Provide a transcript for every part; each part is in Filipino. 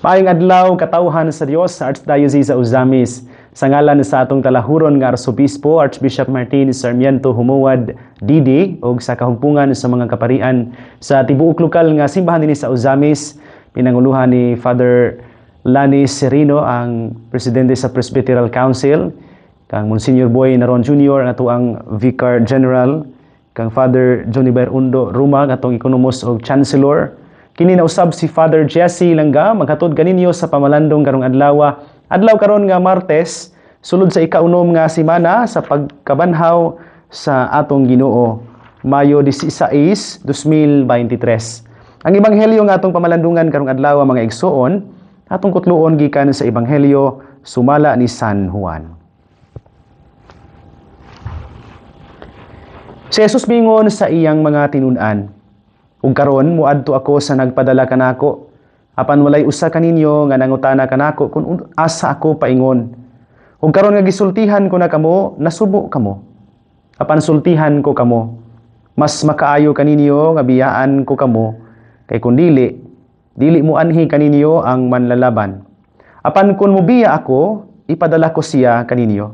Paing adlaw katawhan sa Dios sa Archdiocese sa Uzamis. Sa ngalan sa atong talahuron nga Arsobispo Archbishop Martin Sarmiento Humuad Didi og sa kahumpungan sa mga kaparian sa tibuok lokal nga simbahan dinhi sa Uzamis pinanguluhan ni Father Lani Serino ang presidente sa Presbyteral Council kang Monsignor Boy Naron Jr. ang Vicar General kang Father Johnny Berundo Rumag atong Economist og Chancellor Kini nausab si Father Jesse Langga maghatod kaninyo sa pamalandong karong adlaw. Adlaw karon nga Martes, sulod sa ikaunom nga semana sa pagkabanhaw sa atong Ginoo, Mayo 16, 2023. Ang ebanghelyo nga atong pamalandungan karong adlaw mga igsuon atong kutluon gikan sa ebanghelyo sumala ni San Juan. Si Jesus bingon sa iyang mga tinunan, Ug karon muadto ako sa nagpadala kanako. Apan walay usa kaninyo nga nangutana kanako kun asa ako paingon. Ug karon nga gisultihan ko na kamo, nasubo kamo. Apan sultihan ko kamo. Mas makaayo kaninyo nga biyaan ko kamo kay kun dili dili mo anhi kaninyo ang manlalaban. Apan kun mubiya ako, ipadala ko siya kaninyo.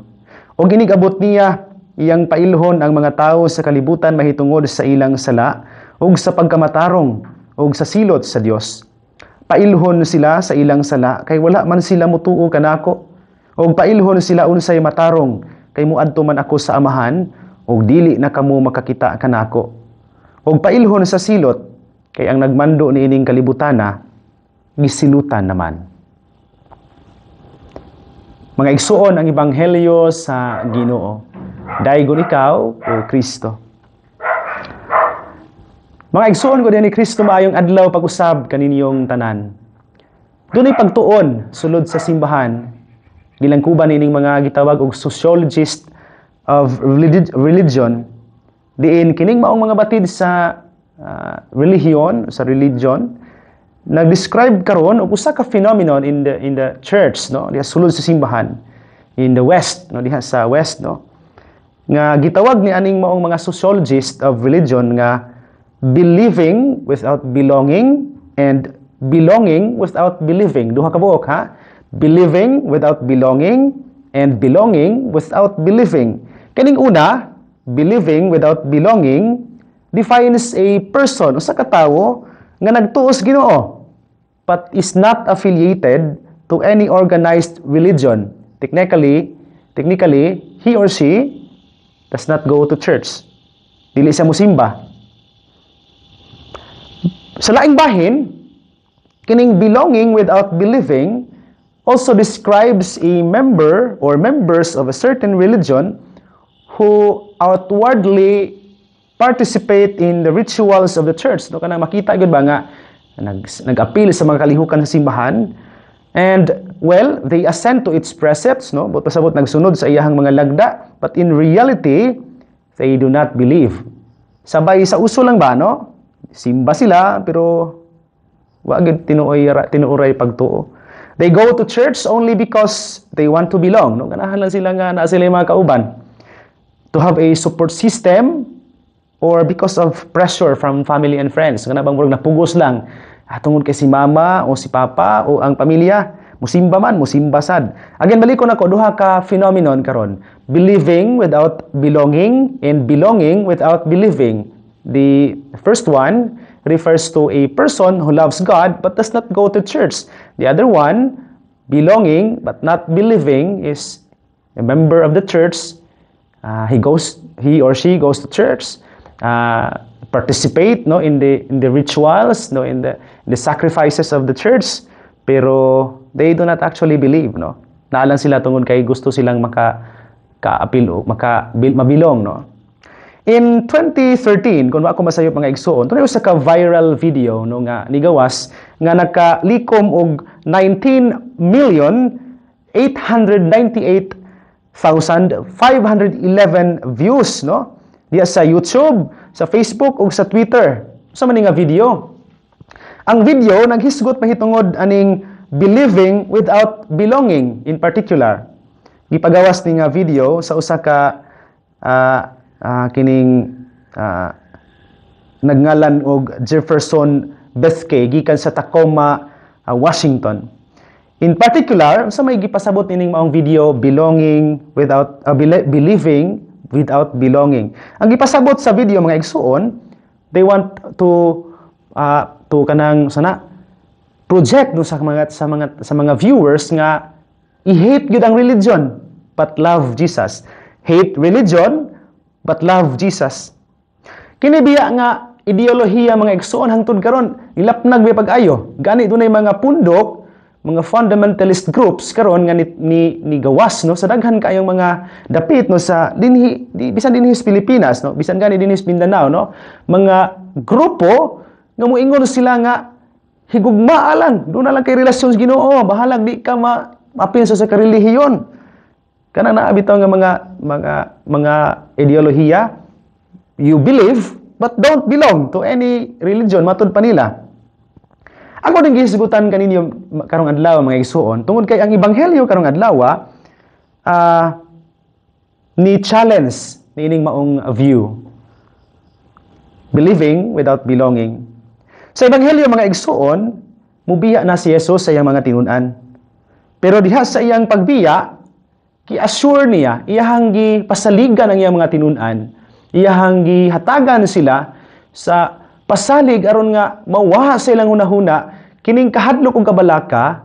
O ginigabot niya iyang pailhon ang mga tao sa kalibutan mahitungod sa ilang sala o sa pagkamatarong o sa silot sa Dios. Pailhon sila sa ilang sala kay wala man sila mutuo kanako o pailhon sila unsay matarong kay muadto man ako sa amahan o dili na kamo makakita kanako. O pailhon sa silot kay ang nagmando ni ining kalibutana gisilutan naman. Mga igsuon ang ebanghelyo sa Ginoo. Daigon ikaw o Kristo. Mga igsoon ko din ni Kristo maayong adlaw pag-usab kaninyong tanan. Dunay pagtuon sulod sa simbahan. Gilangkuban ining mga gitawag og sociologist of religion diin kining maong mga batid sa uh, relihiyon, sa religion nag-describe karon og usa ka phenomenon in the in the church no diha sulod sa simbahan in the west no diha sa west no nga gitawag ni aning maong mga sociologist of religion nga believing without belonging and belonging without believing. Duha ka buok ha? Believing without belonging and belonging without believing. Kaning una, believing without belonging defines a person usa ka tawo nga nagtuos Ginoo but is not affiliated to any organized religion. Technically, technically he or she does not go to church. Dili siya musimba sa laing bahin, kining belonging without believing also describes a member or members of a certain religion who outwardly participate in the rituals of the church. No kanang makita gud ba nga nag nag-appeal sa mga kalihukan sa simbahan and well, they assent to its precepts, no? But pasabot nagsunod sa iyahang mga lagda, but in reality, they do not believe. Sabay sa uso lang ba, no? simba sila pero wag tinuoy tinuoray pagtuo. They go to church only because they want to belong. No ganahan lang sila nga na sila yung mga kauban to have a support system or because of pressure from family and friends. Kana bang murag napugos lang atungod ah, kay si mama o si papa o ang pamilya musimba man musimba sad. Again balik ko na ko duha ka phenomenon karon. Believing without belonging and belonging without believing. The first one refers to a person who loves God but does not go to church. The other one, belonging but not believing, is a member of the church. Uh, he goes, he or she goes to church, uh, participate no in the in the rituals, no in the in the sacrifices of the church, pero they do not actually believe no. Naalan sila tungod kay gusto silang maka kaapil o maka mabilong no In 2013, kung ako masayop mga igsoon, tunay usa ka viral video no nga nigawas nga nakalikom og 19 million 898,511 views no diya sa YouTube, sa Facebook ug sa Twitter. Sa man nga video. Ang video naghisgot mahitungod aning believing without belonging in particular. Gipagawas ni nga video sa usa ka uh, uh, kining uh, nagngalan og Jefferson Bethke gikan sa Tacoma, uh, Washington. In particular, sa may gipasabot nining maong video belonging without uh, be believing without belonging. Ang gipasabot sa video mga igsuon, they want to uh, to kanang sana project no sa mga sa mga sa mga viewers nga i-hate gyud ang religion but love Jesus. Hate religion but love Jesus. Kini biya nga ideolohiya mga igsoon hangtod karon ilapnag may pag-ayo. Gani dunay mga pundok mga fundamentalist groups karon nga ni, ni, ni gawas no sa daghan kaayong mga dapit no sa dinhi di, bisan dinhi sa Pilipinas no bisan gani dinhi sa Mindanao no mga grupo nga moingon sila nga higugmaalan do na lang kay relasyon sa Ginoo bahalang di ka ma apinsa sa karelihiyon Kana na bitaw nga mga mga mga ideolohiya you believe but don't belong to any religion matud pa nila. Ako din gisigutan kaninyo karong adlaw mga igsuon tungod kay ang ebanghelyo karong adlaw uh, ni challenge niining maong view believing without belonging. Sa ebanghelyo mga igsuon mubiya na si Yesus sa iyang mga tinunan. Pero diha sa iyang pagbiya, ki assure niya, iyahanggi pasaligan ang iyang mga tinunan, iyahanggi hatagan sila sa pasalig aron nga mawaha silang hunahuna kining kahadlok og kabalaka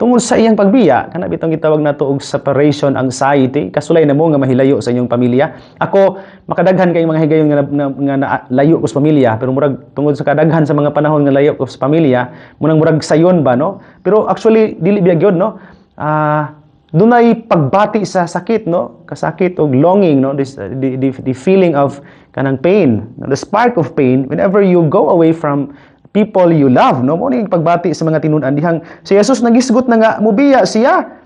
tungod sa iyang pagbiya kana bitong gitawag nato og separation anxiety kasulay na mo nga mahilayo sa inyong pamilya ako makadaghan kay mga higayon nga, nga, nga, nga layo ko sa pamilya pero murag tungod sa kadaghan sa mga panahon nga layo ko sa pamilya munang murag sayon ba no pero actually dili biya gyud no ah uh, doon ay pagbati sa sakit, no? Kasakit o longing, no? This, uh, the, the, the feeling of kanang pain, the spark of pain, whenever you go away from people you love, no? Muna yung pagbati sa mga tinunan. Dihang si Jesus nagisgot na nga, mubiya siya.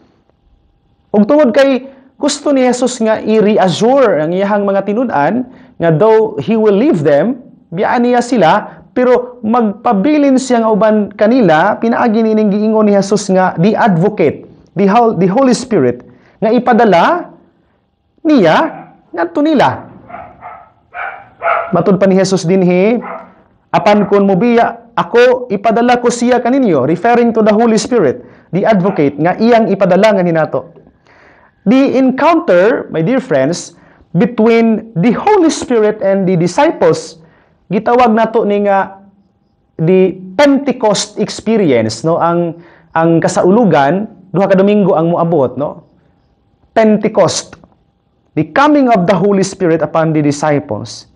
Ug tungod kay gusto ni Jesus nga i-reassure ang iyang mga tinunan nga though he will leave them, biyaan niya sila, pero magpabilin siya nga uban kanila, pinaagi nining giingon ni Jesus nga the advocate the, the Holy Spirit nga ipadala niya ngadto nila. Matod pa ni Jesus dinhi, apan kon mo ako ipadala ko siya kaninyo referring to the Holy Spirit, the advocate nga iyang ipadala nga ninato. The encounter, my dear friends, between the Holy Spirit and the disciples gitawag nato ni nga the Pentecost experience no ang ang kasaulugan duha ka Domingo ang muabot, no? Pentecost, the coming of the Holy Spirit upon the disciples.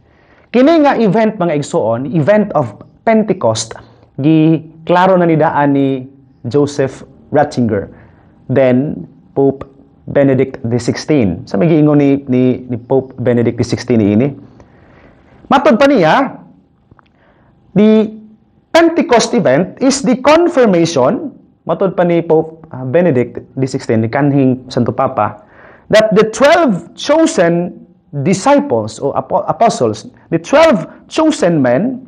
Kini nga event mga igsuon, event of Pentecost, gi klaro na ni daan ni Joseph Ratzinger, then Pope Benedict XVI. Sa may giingon ni, ni, ni Pope Benedict XVI ni ini. Matod pa niya, the Pentecost event is the confirmation matod pa ni Pope ah, Benedict XVI, kanhing Santo Papa, that the 12 chosen disciples or apostles, the 12 chosen men,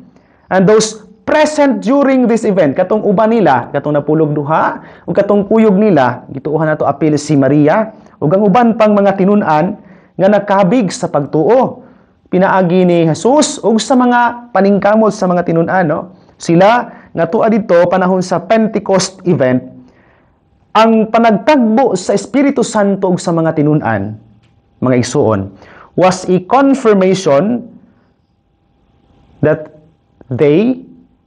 and those present during this event, katong uba nila, katong napulog duha, o katong kuyog nila, gituuhan nato apil si Maria, o ang uban pang mga tinunan nga nakabig sa pagtuo. Pinaagi ni Jesus o sa mga paningkamot sa mga tinunan, no? Sila nga natua dito panahon sa Pentecost event, ang panagtagbo sa Espiritu Santo ug sa mga tinunan, mga igsuon, was a confirmation that they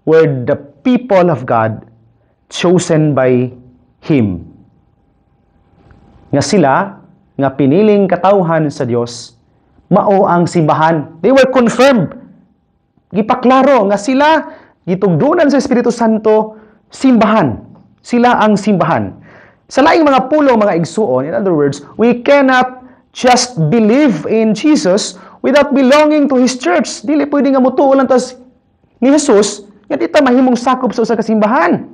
were the people of God chosen by Him. Nga sila, nga piniling katauhan sa Dios, mao ang simbahan. They were confirmed. Gipaklaro nga sila gitugdunan sa Espiritu Santo, simbahan. Sila ang simbahan. Sa laing mga pulo, mga igsuon, in other words, we cannot just believe in Jesus without belonging to His church. Dili pwede nga mutuo lang tas ni Jesus, nga dita mahimong sakop sa usa ka simbahan.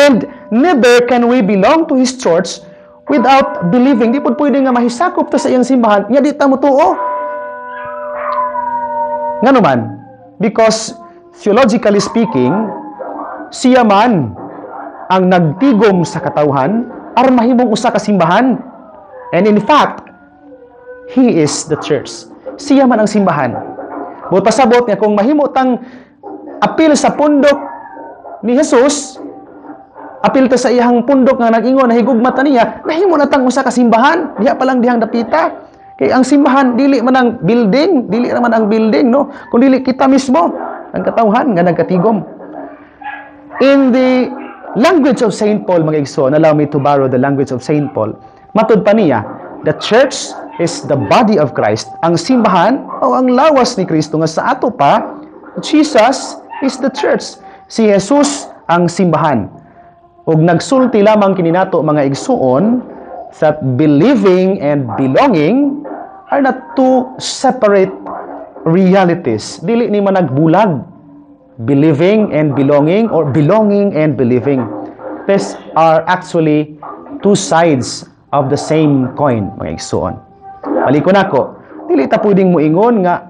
And never can we belong to His church without believing. Di po pwede nga mahisakop ta sa iyang simbahan, nga dita mutuo. Nga naman, because theologically speaking, siya man ang nagtigom sa katauhan aron mahimong usa ka simbahan. And in fact, he is the church. Siya man ang simbahan. Butasabot nga kung mahimo tang apil sa pundok ni Jesus, apil ta sa iyang pundok nga nagingon na higugmata niya, nahimo na tang usa ka simbahan, diha pa lang dihang dapita. Kaya ang simbahan, dili man ang building, dili man ang building, no? Kung dili kita mismo, ang katawhan nga nagkatigom. In the language of St. Paul, mga igsoon, allow me to borrow the language of St. Paul. Matod pa niya, the church is the body of Christ. Ang simbahan o ang lawas ni Kristo nga sa ato pa, Jesus is the church. Si Jesus ang simbahan. Ug nagsulti lamang kini nato mga igsoon that believing and belonging are not two separate realities. Dili ni managbulag. Believing and belonging or belonging and believing. These are actually two sides of the same coin, mga igsoon. Maliko na ko. Dili ta pwedeng ingon nga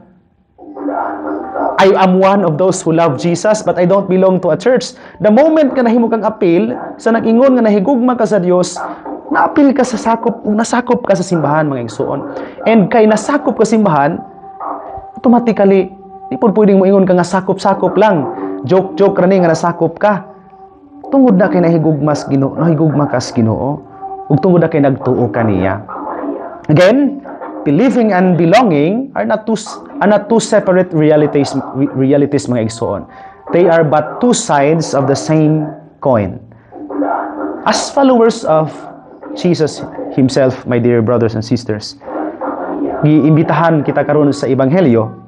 I am one of those who love Jesus but I don't belong to a church. The moment nga nahimo kang apil, sa nag-ingon nga nahigugma ka sa Dios, naapil ka sa sakop, nasakop ka sa simbahan mga igsoon. And kay nasakop ka simbahan, automatically di pud pwedeng ingon ka nga sakop-sakop lang. Joke-joke ra ni nga nasakop ka. Tungod na kay nahigugmas Ginoo, nahigugma ka kas Ginoo. Ug tungod na kay nagtuo kaniya. Again, believing and belonging are not two, are not two separate realities, realities mga igsoon. They are but two sides of the same coin. As followers of Jesus Himself, my dear brothers and sisters, giimbitahan kita karon sa Ebanghelyo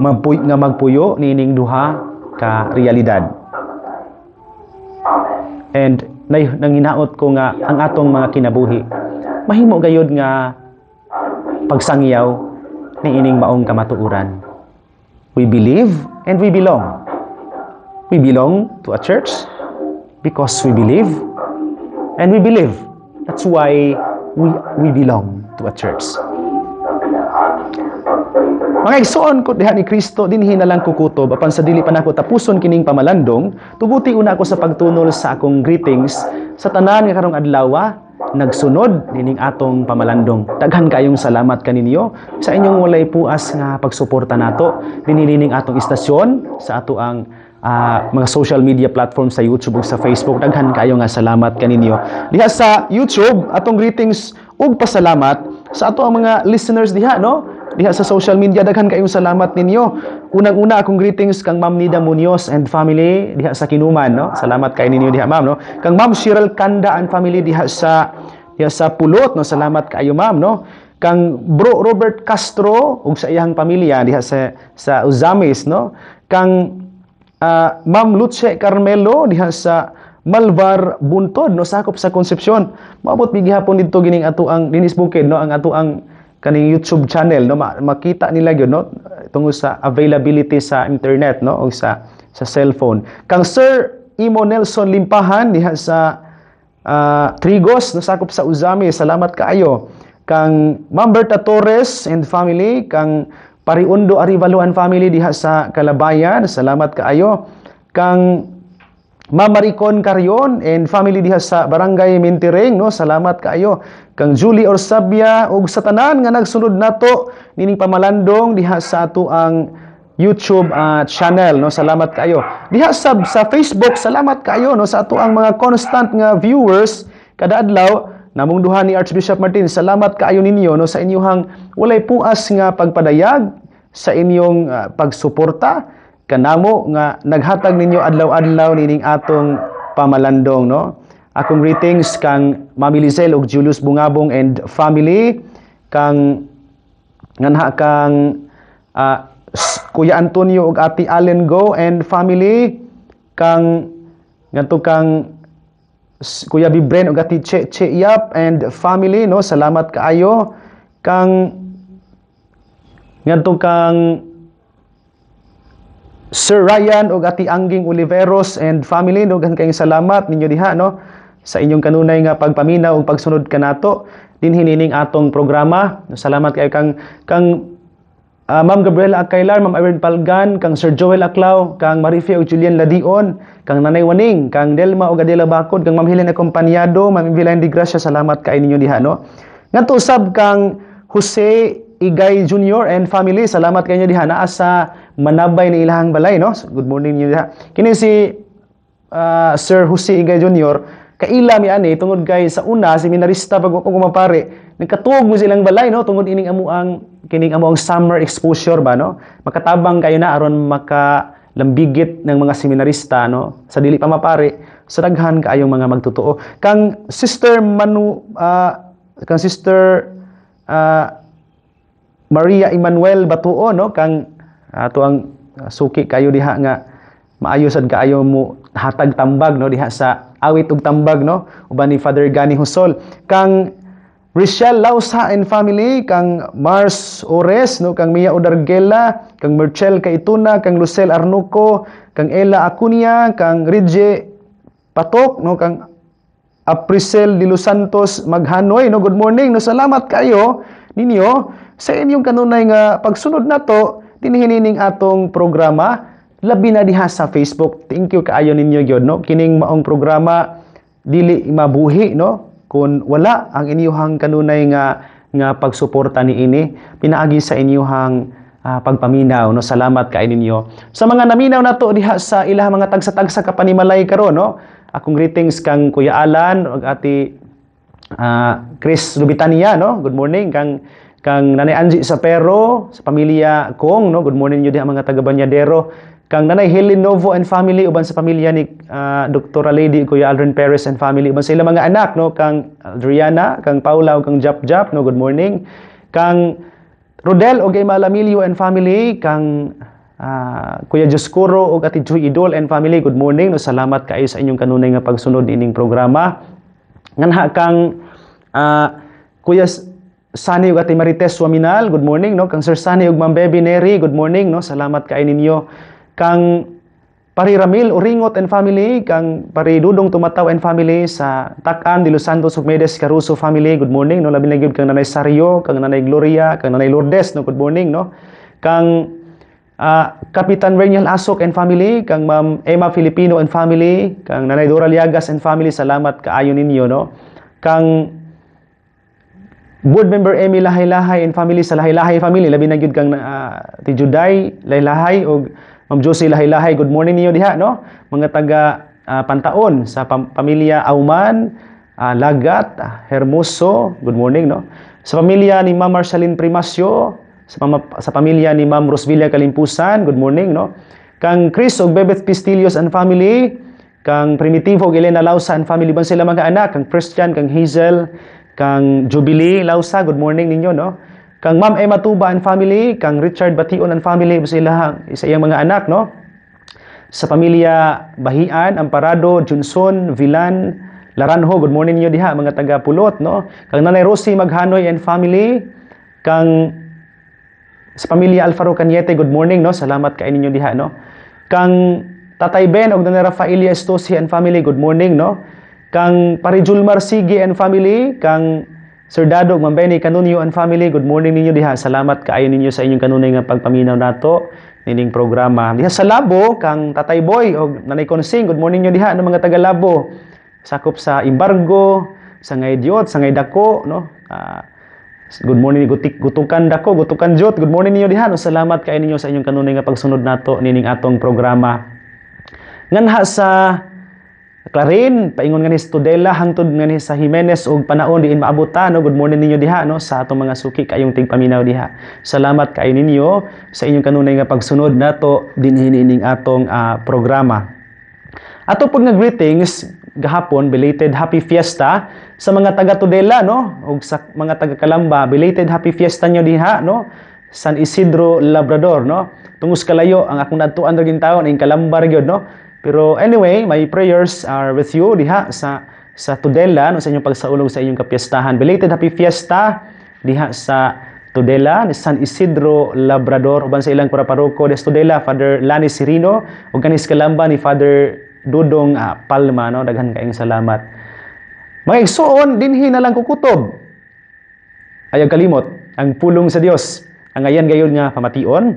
magpuy nga magpuyo nining duha ka realidad. And nay nanginaot ko nga ang atong mga kinabuhi mahimo gayod nga pagsangyaw ni ining maong kamatuuran. We believe and we belong. We belong to a church because we believe and we believe. That's why we, we belong to a church. Mga igsoon ko diha ni Kristo dinhi na lang kukutob apan sa dili pa nako tapuson kining pamalandong tubuti una ko sa pagtunol sa akong greetings sa tanan nga karong adlaw ah, nagsunod nining atong pamalandong. Daghan kayong salamat kaninyo sa inyong walay puas nga pagsuporta nato dinilining atong istasyon sa ato ang uh, mga social media platform sa YouTube ug sa Facebook. Daghan kayo nga salamat kaninyo. Diha sa YouTube, atong greetings ug pasalamat sa ato ang mga listeners diha, no? diha sa social media daghan kayong salamat ninyo unang-una akong greetings kang Ma'am Nida Munoz and family diha sa Kinuman no salamat kay ninyo diha ma'am no kang Ma'am Cheryl Kanda and family diha sa ya sa pulot no salamat kaayo ma'am no kang bro Robert Castro ug sa iyang pamilya diha sa sa Uzamis no kang uh, ma'am Luce Carmelo diha sa Malvar Buntod no sakop sa Concepcion maabot bigihapon didto gining ato ang dinis bukid no ang ato ang kaning YouTube channel no makita nila gyud no tungod sa availability sa internet no o sa sa cellphone kang Sir Imo Nelson Limpahan diha sa uh, Trigos nasakop sa Uzami. Salamat kaayo kang Ma'am Torres and family kang Pariundo Arivaluan family diha sa Kalabayan. Salamat kaayo kang Ma'am Maricon and family diha sa Barangay Mintiring. no. Salamat kaayo kang Julie Orsabia ug sa tanan nga nagsunod nato nining pamalandong diha sa ato ang YouTube uh, channel no salamat kayo diha sab sa Facebook salamat kayo no sa ato ang mga constant nga viewers kada adlaw namong duha ni Archbishop Martin salamat kaayo ninyo no sa inyong walay puas nga pagpadayag sa inyong uh, pagsuporta kanamo nga naghatag ninyo adlaw-adlaw nining atong pamalandong no akong greetings kang Mami Lizel ug Julius Bungabong and family kang nganha kang uh, Kuya Antonio ug Ate Allen Go and family kang ngadto kang Kuya Bibren ug Ate Che Che Yap and family no salamat kaayo kang ngadto kang Sir Ryan ug Ate Angging Oliveros and family no gan kaayong salamat ninyo diha no sa inyong kanunay nga pagpaminaw ug pagsunod kanato din hinining atong programa. Salamat kay kang kang uh, Ma'am Gabriela Akailar, Ma'am Irene Palgan, kang Sir Joel Aklaw, kang Marifia o Julian Ladion, kang Nanay Waning, kang Delma o Gadela Bakod, kang Ma'am Helen Acompañado, Ma'am Vilayan de Gracia, salamat kay ninyo diha, no? Nga usab kang Jose Igay Jr. and family, salamat kayo diha naa sa Manabay ni Ilahang Balay, no? Good morning niyo diha. Kini si uh, Sir Jose Igay Jr. kaila mi ani tungod kay sa una seminarista pag ako kumapare nagkatug mo silang balay no tungod ining amo ang kining amo ang summer exposure ba no makatabang kayo na aron maka lambigit ng mga seminarista no sa dili pa mapare sa daghan kaayong mga magtotoo kang sister Manu uh, kang sister uh, Maria Emmanuel Batuo no kang ah, ato uh, ang uh, suki kayo diha nga maayo kaayo mo hatag tambag no diha sa awit ug tambag no uban ni Father Gani Husol kang Rachel Lausa and family, kang Mars Ores, no, kang Mia Odargela, kang Merchel Kaituna, kang Lucel Arnuco, kang Ella Acuña kang Ridge Patok, no, kang Aprisel de Los Santos Maghanoy, no, good morning, no, salamat kayo ninyo sa inyong kanunay nga pagsunod nato tinihinining atong programa labi na diha sa Facebook. Thank you kaayo ninyo gyud no. Kining maong programa dili mabuhi no kung wala ang inyuhang kanunay nga nga pagsuporta ni ini pinaagi sa inyuhang uh, ah, pagpaminaw no salamat kay ninyo sa mga naminaw nato diha sa ilah mga tagsa-tagsa kapanimalay karon no akong greetings kang Kuya Alan ug ati uh, Chris Lubitania no good morning kang kang Nanay Angie sa Pero sa pamilya Kong no good morning niyo diha mga taga Banyadero Kang nanay Helen Novo and family uban sa pamilya ni uh, ah, Dr. Lady Kuya Aldrin Perez and family uban sa ilang mga anak no kang Adriana, kang Paula, kang Jap Jap no good morning. Kang Rodel og kay Malamilio and family kang uh, Kuya Joskuro og Ati Joy Idol and family good morning no salamat kaayo sa inyong kanunay nga pagsunod ining programa. Nganha kang uh, Kuya Sani ug Ate Marites Suaminal, good morning no. Kang Sir Sani ug Ma'am Baby Neri, good morning no. Salamat kay ninyo kang pariramil uringot and family kang paridudong tumataw and family sa Takan de Los Santos Ogmedes Caruso family good morning no labi na kang nanay Sario kang nanay Gloria kang nanay Lourdes no good morning no kang uh, Kapitan Renial Asok and family kang Ma'am Emma Filipino and family kang nanay Dora Liagas and family salamat kaayo ninyo no kang Board member Emmy Lahay-Lahay and family sa Lahay-Lahay family labi na gyud kang uh, ah, ti Juday Lahay-Lahay og Ma'am Josie Lahilahay, good morning niyo diha, no? Mga taga uh, Pantaon sa pam- pamilya Auman, uh, Lagat, Hermoso, good morning, no? Sa pamilya ni Ma'am Marceline Primacio, sa, pam- sa pamilya ni Ma'am Rosvilla Kalimpusan, good morning, no? Kang Chris og Bebeth Pistilios and family, kang Primitivo og Elena Lausa and family ban sila mga anak, kang Christian, kang Hazel, kang Jubilee Lausa, good morning ninyo, no? Kang Ma'am Emma Tuba and family, kang Richard Bation and family, sa isa iyang mga anak, no? Sa pamilya Bahian, Amparado, Junson, Vilan, Laranho, good morning niyo diha, mga taga-pulot, no? Kang Nanay Rosie Maghanoy and family, kang sa pamilya Alfaro Caniete, good morning, no? Salamat kain ninyo diha, no? Kang Tatay Ben og Nanay Rafaelia Estosi and family, good morning, no? Kang Parijulmar Sige and family, kang Sir Dadog, Ma'am Benny, kanunyo and family, good morning ninyo diha. Salamat kaayo ninyo sa inyong kanunay nga pagpaminaw nato nining programa. Diha sa Labo kang Tatay Boy og Nanay Konsing, good morning niyo diha ng mga taga Labo. Sakop sa embargo, sa Ngaydiot, sa Ngaydako, no? Uh, good morning gutik gutukan dako, gutukan jot. Good morning niyo diha. No? Salamat kaayo ninyo sa inyong kanunay nga pagsunod nato nining atong programa. Nganha sa Klarin, paingon nga ni Tudela hangtod nga ni sa Jimenez og panaon diin maabutan no. Good morning ninyo diha no sa atong mga suki kayong tigpaminaw diha. Salamat kay ninyo sa inyong kanunay nga pagsunod nato dinhi ining atong uh, programa. Ato pag nga greetings gahapon belated happy fiesta sa mga taga Tudela no ug sa mga taga Kalamba belated happy fiesta nyo diha no San Isidro Labrador no Tungus kalayo ang akong nadtuan ra taon ing Kalamba no pero anyway, my prayers are with you diha sa sa Tudela no sa inyong pagsaulog sa inyong kapiestahan. Belated happy fiesta diha sa Tudela ni San Isidro Labrador uban sa ilang para paroko de Tudela Father Lani Sirino ug kanis kalamba ni Father Dudong ah, Palma no daghan kaayong salamat. Mga igsoon dinhi na lang kukutob. Ayag kalimot ang pulong sa Dios. Ang ayan gayon nga pamation,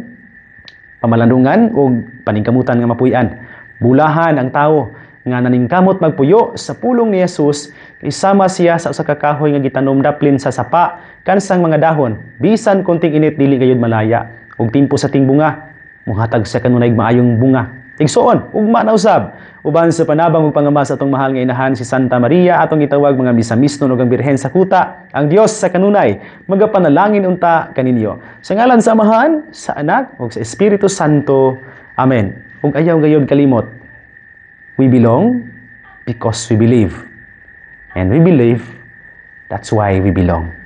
pamalandungan ug paningkamutan nga mapuy-an. Bulahan ang tao nga naningkamot magpuyo sa pulong ni Jesus isama siya sa usa ka kahoy nga gitanom daplin sa sapa kansang mga dahon bisan konting init dili gayud malaya ug timpo sa tingbunga muhatag sa kanunay maayong bunga igsuon ugma na usab uban sa panabang ug pangamas atong mahal nga inahan si Santa Maria atong gitawag mga misamisnon ug ang birhen sa kuta ang Dios sa kanunay magapanalangin unta kaninyo sa ngalan sa amahan sa anak ug sa Espiritu Santo Amen ug ayaw gayod kalimot. We belong because we believe. And we believe, that's why we belong.